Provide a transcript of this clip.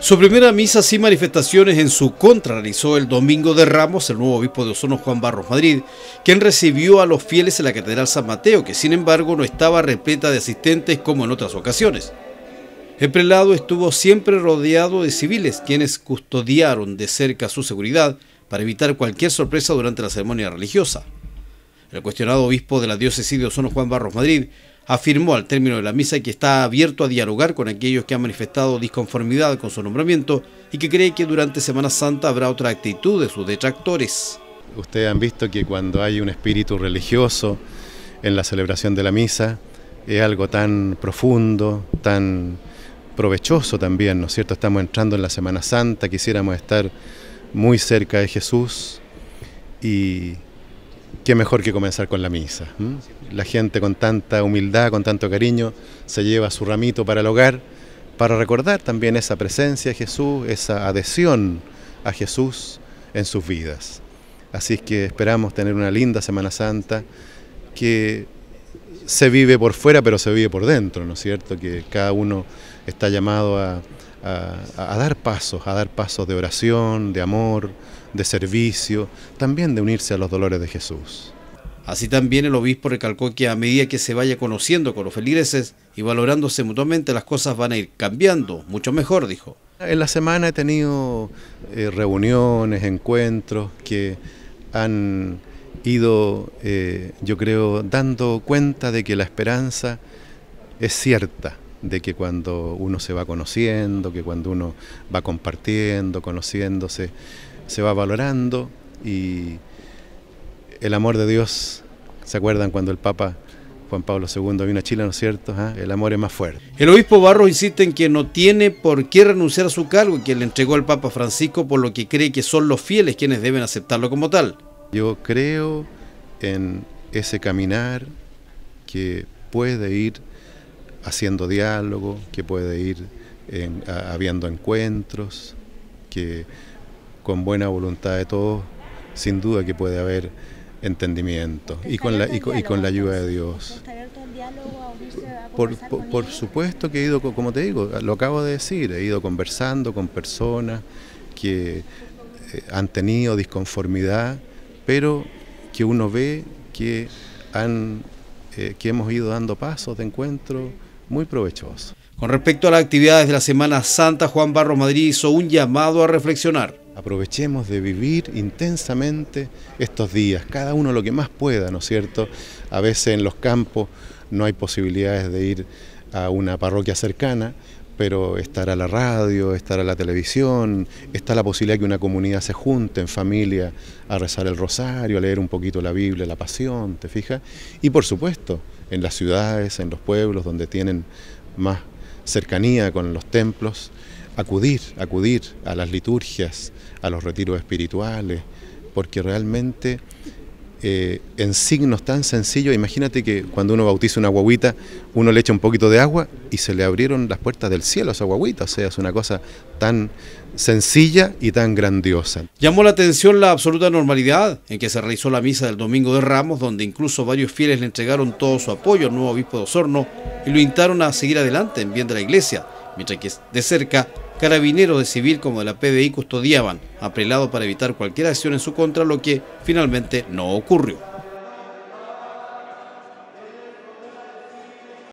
Su primera misa sin manifestaciones en su contra realizó el Domingo de Ramos el nuevo obispo de Osorno Juan Barros Madrid, quien recibió a los fieles en la Catedral San Mateo, que sin embargo no estaba repleta de asistentes como en otras ocasiones. El prelado estuvo siempre rodeado de civiles, quienes custodiaron de cerca su seguridad para evitar cualquier sorpresa durante la ceremonia religiosa. El cuestionado obispo de la diócesis de Osorno Juan Barros Madrid afirmó al término de la misa que está abierto a dialogar con aquellos que han manifestado disconformidad con su nombramiento y que cree que durante Semana Santa habrá otra actitud de sus detractores. Ustedes han visto que cuando hay un espíritu religioso en la celebración de la misa, es algo tan profundo, tan provechoso también, ¿no es cierto? Estamos entrando en la Semana Santa, quisiéramos estar muy cerca de Jesús y qué mejor que comenzar con la misa. La gente con tanta humildad, con tanto cariño, se lleva su ramito para el hogar, para recordar también esa presencia de Jesús, esa adhesión a Jesús en sus vidas. Así es que esperamos tener una linda Semana Santa que se vive por fuera, pero se vive por dentro, ¿no es cierto? Que cada uno está llamado a, a, dar pasos, a dar pasos de oración, de amor, de servicio, también de unirse a los dolores de Jesús. Así también el obispo recalcó que a medida que se vaya conociendo con los feligreses y valorándose mutuamente, las cosas van a ir cambiando, mucho mejor, dijo. En la semana he tenido eh, reuniones, encuentros que han ido, eh, yo creo, dando cuenta de que la esperanza es cierta, de que cuando uno se va conociendo, que cuando uno va compartiendo, conociéndose, se va valorando y el amor de Dios, ¿se acuerdan cuando el Papa Juan Pablo II vino a Chile, ¿no es cierto? ¿Ah? El amor es más fuerte. El obispo Barros insiste en que no tiene por qué renunciar a su cargo que le entregó al Papa Francisco por lo que cree que son los fieles quienes deben aceptarlo como tal. Yo creo en ese caminar que puede ir haciendo diálogo, que puede ir habiendo encuentros, que con buena voluntad de todos, sin duda que puede haber entendimiento y con, la, y, con la ayuda de Dios. Por, supuesto que he ido, como te digo, lo acabo de decir, he ido conversando con personas que eh, han tenido disconformidad, pero que uno ve que, han, eh, que hemos ido dando pasos de encuentro muy provechoso. Con respecto a las actividades de la Semana Santa, Juan Barro Madrid hizo un llamado a reflexionar. Aprovechemos de vivir intensamente estos días, cada uno lo que más pueda, ¿no es cierto? A veces en los campos no hay posibilidades de ir a una parroquia cercana, pero estar a la radio, estar a la televisión, está la posibilidad que una comunidad se junte en familia a rezar el rosario, a leer un poquito la Biblia, la pasión, ¿te fijas? Y por supuesto, en las ciudades, en los pueblos, donde tienen más cercanía con los templos, acudir, acudir a las liturgias, a los retiros espirituales, porque realmente eh, en signos tan sencillos. Imagínate que cuando uno bautiza una guaguita, uno le echa un poquito de agua y se le abrieron las puertas del cielo a esa guaguita. O sea, es una cosa tan sencilla y tan grandiosa. Llamó la atención la absoluta normalidad en que se realizó la misa del Domingo de Ramos, donde incluso varios fieles le entregaron todo su apoyo al nuevo obispo de Osorno y lo invitaron a seguir adelante en bien de la iglesia, mientras que de cerca carabineros de civil como de la PDI custodiaban a para evitar cualquier acción en su contra, lo que finalmente no ocurrió.